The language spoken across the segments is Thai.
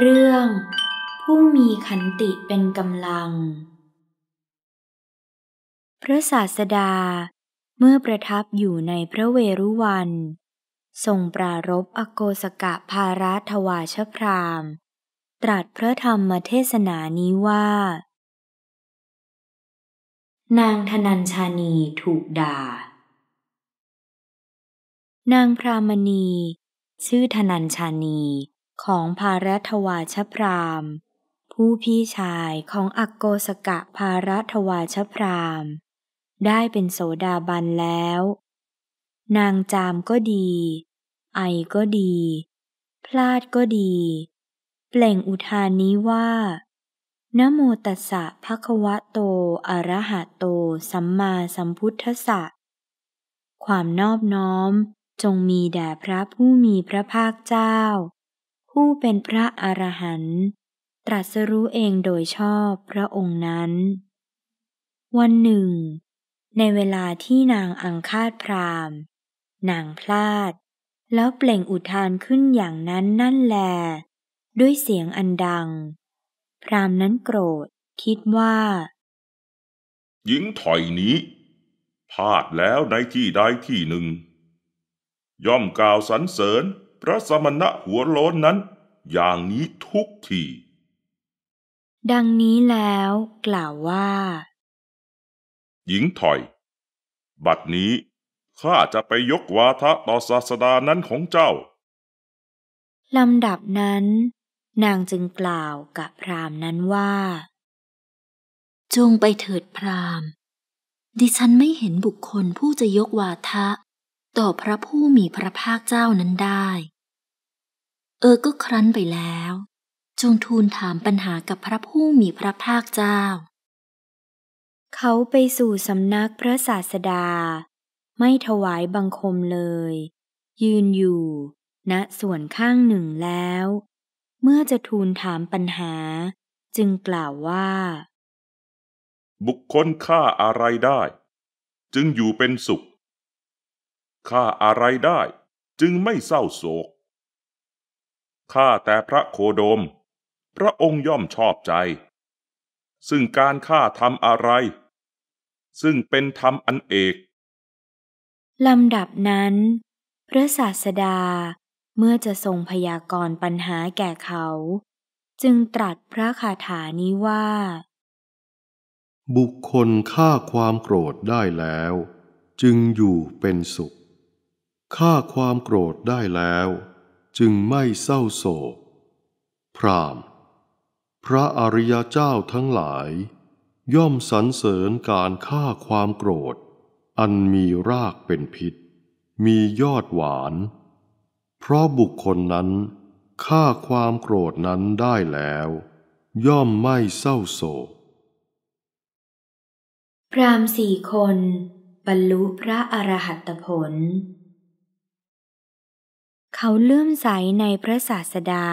เรื่องผู้มีขันติเป็นกำลัง พระศาสดาเมื่อประทับอยู่ในพระเวรุวันทรงปรารบอโกสกะภารัทวาชพรามตรัสพระธรรมเทศนานี้ว่า นางธนัญชานีถูกด่านางพรามณี ชื่อธนัญชานีของภารัทวาชพรามผู้พี่ชายของอักโกสกะภารัทวาชพรามได้เป็นโสดาบันแล้ว นางจามก็ดี ไอก็ดี พลาดก็ดี เปล่งอุทานนี้ว่า นโมตัสสะภะคะวะโตอรหะโตสัมมาสัมพุทธสะความนอบน้อมจงมีแด่พระผู้มีพระภาคเจ้าผู้เป็นพระอรหันต์ตรัสรู้เองโดยชอบพระองค์นั้น วันหนึ่ง ในเวลาที่นางอังคาดพรามนางพลาด แล้วเปล่งอุทานขึ้นอย่างนั้นนั่นแล ด้วยเสียงอันดัง พรามนั้นโกรธคิดว่าหญิงถอยนี้พลาดแล้วในที่ใดที่หนึ่ง ย่อมกล่าวสรรเสริญพระสมณะหัวโล้นนั้น อย่างนี้ทุกที ดังนี้แล้วกล่าวว่า หญิงถอย บัดนี้ข้าจะไปยกวาทะต่อศาสดานั้นของเจ้า ลำดับนั้นนางจึงกล่าวกับพรามนั้นว่า จงไปเถิดพรามดิฉันไม่เห็นบุคคลผู้จะยกวาทะ ต่อพระผู้มีพระภาคเจ้านั้นได้เออ ก็ครั้นไปแล้ว จงทูลถามปัญหากับพระผู้มีพระภาคเจ้า เขาไปสู่สำนักพระศาสดา ไม่ถวายบังคมเลย ยืนอยู่ณนะส่วนข้างหนึ่งแล้ว เมื่อจะทูลถามปัญหา จึงกล่าวว่า บุคคลฆ่าอะไรได้ จึงอยู่เป็นสุขฆ่าอะไรได้จึงไม่เศร้าโศกข้าแต่พระโคโดม พระองค์ย่อมชอบใจ ซึ่งการข้าทำอะไร ซึ่งเป็นธรรมอันเอก ลำดับนั้น พระศาสดาเมื่อจะทรงพยากรณ์ปัญหาแก่เขา จึงตรัสพระคาถานี้ว่า บุคคลฆ่าความโกรธได้แล้ว จึงอยู่เป็นสุขฆ่าความโกรธได้แล้วจึงไม่เศร้าโศกพราม พระอริยเจ้าทั้งหลาย ย่อมสรรเสริญการฆ่าความโกรธ อันมีรากเป็นพิษ มียอดหวาน เพราะบุคคลนั้น ฆ่าความโกรธนั้นได้แล้ว ย่อมไม่เศร้าโศกพรามสี่คนบรรลุพระอรหัตผลเขาเลื่อมใสในพระศาสดา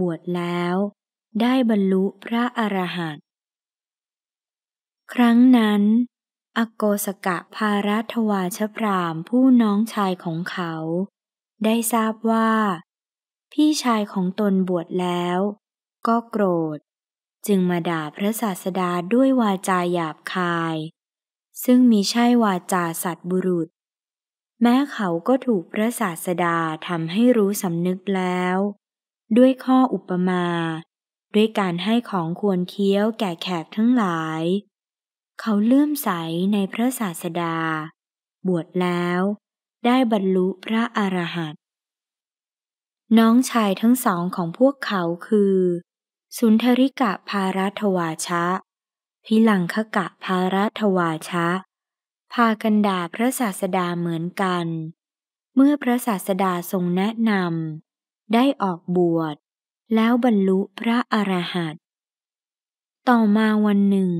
บวชแล้วได้บรรลุพระอรหันต์ครั้งนั้นอโกสกะพารัตวาชพรามผู้น้องชายของเขา ได้ทราบว่า พี่ชายของตนบวชแล้วก็โกรธ จึงมาด่าพระศาสดาด้วยวาจาหยาบคาย ซึ่งมีใช่วาจาสัตบุรุษแม้เขาก็ถูกพระศาสดาทำให้รู้สำนึกแล้ว ด้วยข้ออุปมา ด้วยการให้ของควรเคี้ยวแก่แขกทั้งหลาย เขาเลื่อมใสในพระศาสดา บวชแล้วได้บรรลุพระอรหันต์น้องชายทั้งสองของพวกเขาคือ สุนทริกะพารัตวาชะ พิลังคกะพารัตวาชะพากันด่าพระศาสดาเหมือนกัน เมื่อพระศาสดาทรงแนะนำได้ออกบวชแล้วบรรลุพระอรหันต์ต่อมาวันหนึ่ง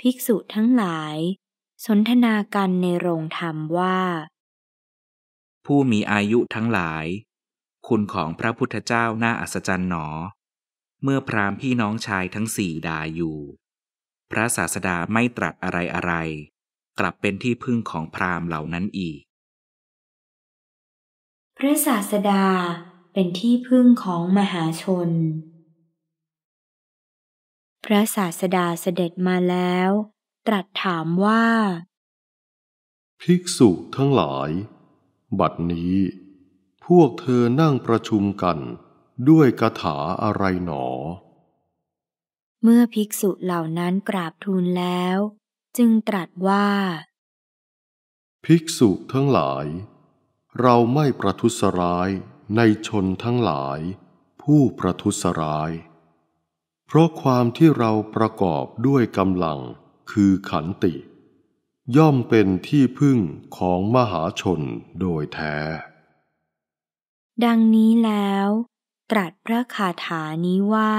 ภิกษุทั้งหลาย สนทนากันในโรงธรรมว่า ผู้มีอายุทั้งหลาย คุณของพระพุทธเจ้าน่าอัศจรรย์หนอ เมื่อพรามพี่น้องชายทั้งสี่ด่าอยู่ พระศาสดาไม่ตรัสอะไรอะไรกลับเป็นที่พึ่งของพราหมณ์เหล่านั้นอีก พระศาสดาเป็นที่พึ่งของมหาชน พระศาสดาเสด็จมาแล้ว ตรัสถามว่า ภิกษุทั้งหลาย บัดนี้ พวกเธอนั่งประชุมกันด้วยคาถาอะไรหนอ เมื่อภิกษุเหล่านั้นกราบทูลแล้วจึงตรัสว่า ภิกษุทั้งหลาย เราไม่ประทุษร้ายในชนทั้งหลาย ผู้ประทุษร้าย เพราะความที่เราประกอบด้วยกำลังคือขันติ ย่อมเป็นที่พึ่งของมหาชนโดยแท้ ดังนี้แล้ว ตรัสพระคาถานี้ว่า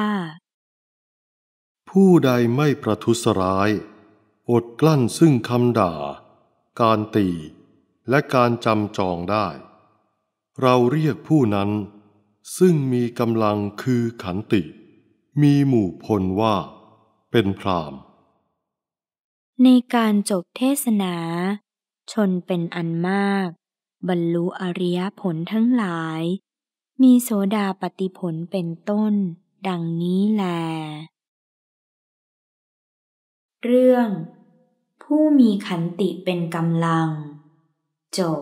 ผู้ใดไม่ประทุษร้ายอดกลั้นซึ่งคำด่า การตี และการจำจองได้ เราเรียกผู้นั้น ซึ่งมีกำลังคือขันติ มีหมู่พลว่า เป็นพราม ในการจบเทศนา ชนเป็นอันมาก บรรลุอริยผลทั้งหลาย มีโสดาปฏิผลเป็นต้นดังนี้แล เรื่องผู้มีขันติเป็นกำลัง จบ